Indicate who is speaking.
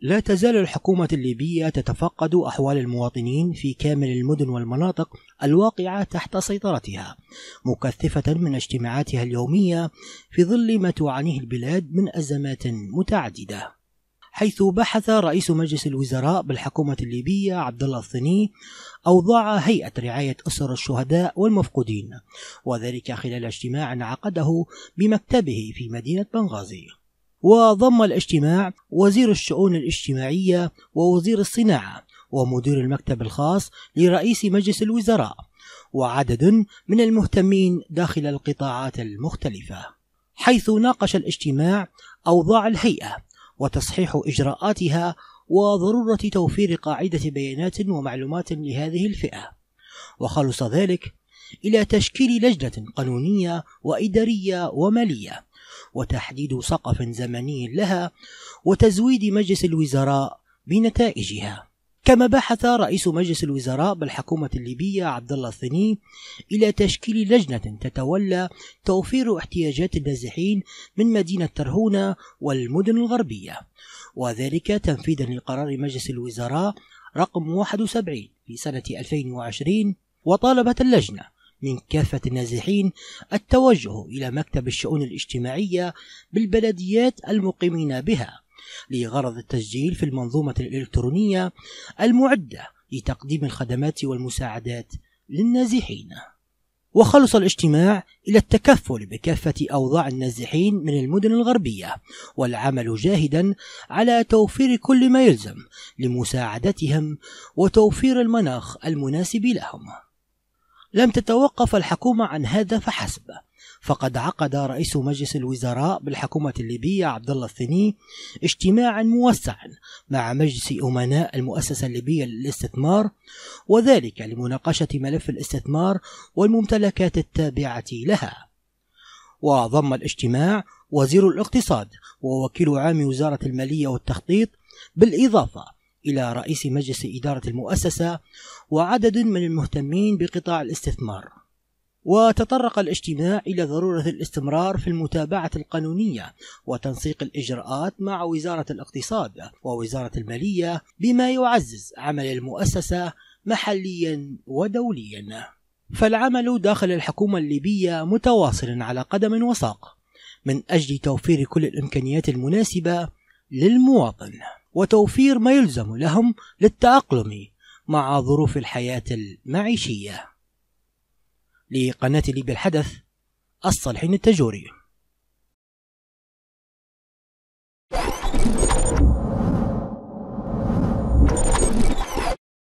Speaker 1: لا تزال الحكومة الليبية تتفقد أحوال المواطنين في كامل المدن والمناطق الواقعة تحت سيطرتها، مكثفة من اجتماعاتها اليومية في ظل ما تعانيه البلاد من أزمات متعددة. حيث بحث رئيس مجلس الوزراء بالحكومة الليبية عبد الله الثني أوضاع هيئة رعاية أسر الشهداء والمفقودين، وذلك خلال اجتماع عقده بمكتبه في مدينة بنغازي. وضم الاجتماع وزير الشؤون الاجتماعية ووزير الصناعة ومدير المكتب الخاص لرئيس مجلس الوزراء وعدد من المهتمين داخل القطاعات المختلفة حيث ناقش الاجتماع أوضاع الهيئة وتصحيح إجراءاتها وضرورة توفير قاعدة بيانات ومعلومات لهذه الفئة وخلص ذلك إلى تشكيل لجنة قانونية وإدارية ومالية وتحديد سقف زمني لها وتزويد مجلس الوزراء بنتائجها كما بحث رئيس مجلس الوزراء بالحكومة الليبية عبد الله الثني إلى تشكيل لجنة تتولى توفير احتياجات النازحين من مدينة ترهونة والمدن الغربية وذلك تنفيذا لقرار مجلس الوزراء رقم 71 في سنة 2020 وطالبت اللجنة من كافة النازحين التوجه إلى مكتب الشؤون الاجتماعية بالبلديات المقيمين بها لغرض التسجيل في المنظومة الإلكترونية المعدة لتقديم الخدمات والمساعدات للنازحين. وخلص الاجتماع إلى التكفل بكافة أوضاع النازحين من المدن الغربية والعمل جاهدا على توفير كل ما يلزم لمساعدتهم وتوفير المناخ المناسب لهم لم تتوقف الحكومة عن هذا فحسب فقد عقد رئيس مجلس الوزراء بالحكومة الليبية عبد الله الثني اجتماعا موسعا مع مجلس أمناء المؤسسة الليبية للاستثمار وذلك لمناقشة ملف الاستثمار والممتلكات التابعة لها وضم الاجتماع وزير الاقتصاد ووكيل عام وزارة المالية والتخطيط بالإضافة إلى رئيس مجلس إدارة المؤسسة وعدد من المهتمين بقطاع الاستثمار وتطرق الاجتماع إلى ضرورة الاستمرار في المتابعة القانونية وتنسيق الإجراءات مع وزارة الاقتصاد ووزارة المالية بما يعزز عمل المؤسسة محليا ودوليا فالعمل داخل الحكومة الليبية متواصل على قدم وساق من أجل توفير كل الإمكانيات المناسبة للمواطن وتوفير ما يلزم لهم للتأقلم مع ظروف الحياة المعيشية لقناة ليبيا الحدث الصالحين التجوري